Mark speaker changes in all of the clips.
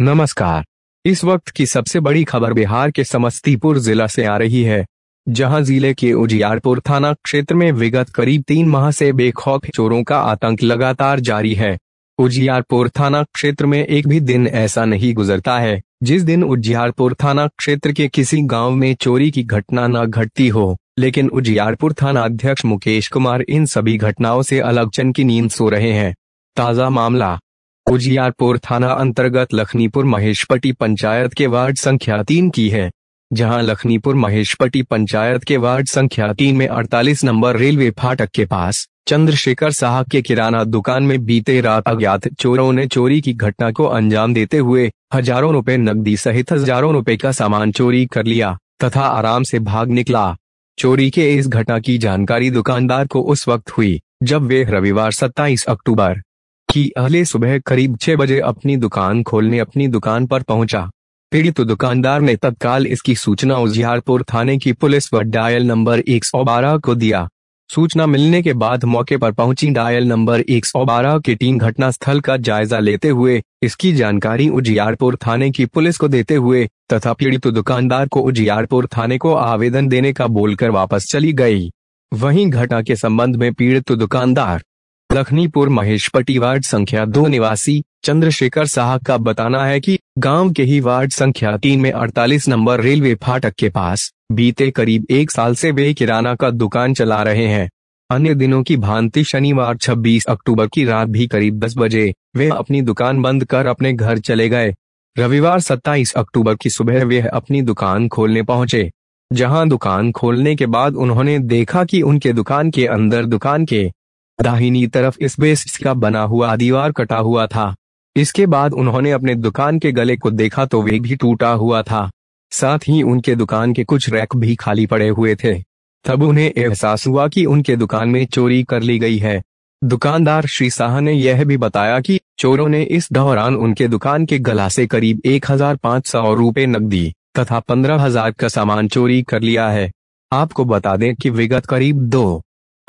Speaker 1: नमस्कार इस वक्त की सबसे बड़ी खबर बिहार के समस्तीपुर जिला से आ रही है जहां जिले के उजियारपुर थाना क्षेत्र में विगत करीब तीन माह से बेखौफ चोरों का आतंक लगातार जारी है उजियारपुर थाना क्षेत्र में एक भी दिन ऐसा नहीं गुजरता है जिस दिन उजियारपुर थाना क्षेत्र के किसी गांव में चोरी की घटना न घटती हो लेकिन उजियारपुर थाना अध्यक्ष मुकेश कुमार इन सभी घटनाओं से अलग चन की नींद सो रहे हैं ताज़ा मामला उजियारपुर थाना अंतर्गत लखनीपुर महेशपट्टी पंचायत के वार्ड संख्या तीन की है जहां लखनीपुर महेशपट्टी पंचायत के वार्ड संख्या तीन में 48 नंबर रेलवे फाटक के पास चंद्रशेखर साहब के किराना दुकान में बीते रात अज्ञात चोरों ने चोरी की घटना को अंजाम देते हुए हजारों रुपए नकदी सहित हजारों रुपए का सामान चोरी कर लिया तथा आराम से भाग निकला चोरी के इस घटना की जानकारी दुकानदार को उस वक्त हुई जब वे रविवार 27 अक्टूबर कि अगले सुबह करीब छह बजे अपनी दुकान खोलने अपनी दुकान पर पहुंचा पीड़ित दुकानदार ने तत्काल इसकी सूचना उजियारपुर थाने की पुलिस व डायल नंबर 112 को दिया सूचना मिलने के बाद मौके पर पहुंची डायल नंबर 112 की टीम घटनास्थल का जायजा लेते हुए इसकी जानकारी उजियारपुर थाने की पुलिस को देते हुए तथा पीड़ित दुकानदार को उजियारपुर थाने को आवेदन देने का बोलकर वापस चली गई वहीं घटना के संबंध में पीड़ित दुकानदार लखनीपुर पट्टी वार्ड संख्या दो निवासी चंद्रशेखर साह का बताना है कि गांव के ही वार्ड संख्या तीन में 48 नंबर रेलवे फाटक के पास बीते करीब एक साल से वे किराना का दुकान चला रहे हैं अन्य दिनों की भांति शनिवार 26 अक्टूबर की रात भी करीब 10 बजे वे अपनी दुकान बंद कर अपने घर चले गए रविवार 27 अक्टूबर की सुबह वे अपनी दुकान खोलने पहुंचे जहां दुकान खोलने के बाद उन्होंने देखा कि उनके दुकान के अंदर दुकान के दाहिनी तरफ इस बेस का बना हुआ दीवार कटा हुआ था इसके बाद उन्होंने अपने दुकान के गले को देखा तो वे भी टूटा हुआ था साथ ही उनके दुकान के कुछ रैक भी खाली पड़े हुए थे तब उन्हें एहसास हुआ कि उनके दुकान में चोरी कर ली गई है दुकानदार श्री शाह ने यह भी बताया कि चोरों ने इस दौरान उनके दुकान के गला से करीब एक हजार पाँच सौ रूपए नकदी तथा पंद्रह हजार का सामान चोरी कर लिया है आपको बता दें कि विगत करीब दो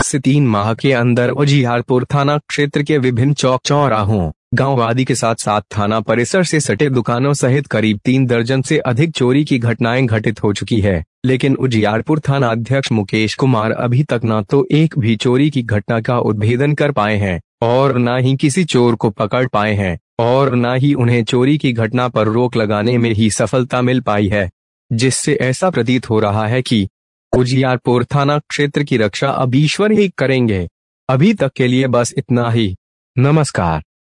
Speaker 1: से तीन माह के अंदर उजियारपुर थाना क्षेत्र के विभिन्न चौक चौराहों गांव आदि के साथ साथ थाना परिसर से सटे दुकानों सहित करीब तीन दर्जन से अधिक चोरी की घटनाएं घटित हो चुकी है लेकिन उजियारपुर थाना अध्यक्ष मुकेश कुमार अभी तक न तो एक भी चोरी की घटना का उद्भेदन कर पाए हैं और न ही किसी चोर को पकड़ पाए हैं और न ही उन्हें चोरी की घटना पर रोक लगाने में ही सफलता मिल पाई है जिससे ऐसा प्रतीत हो रहा है कि उजियारपुर थाना क्षेत्र की रक्षा अब ईश्वर ही करेंगे अभी तक के लिए बस इतना ही नमस्कार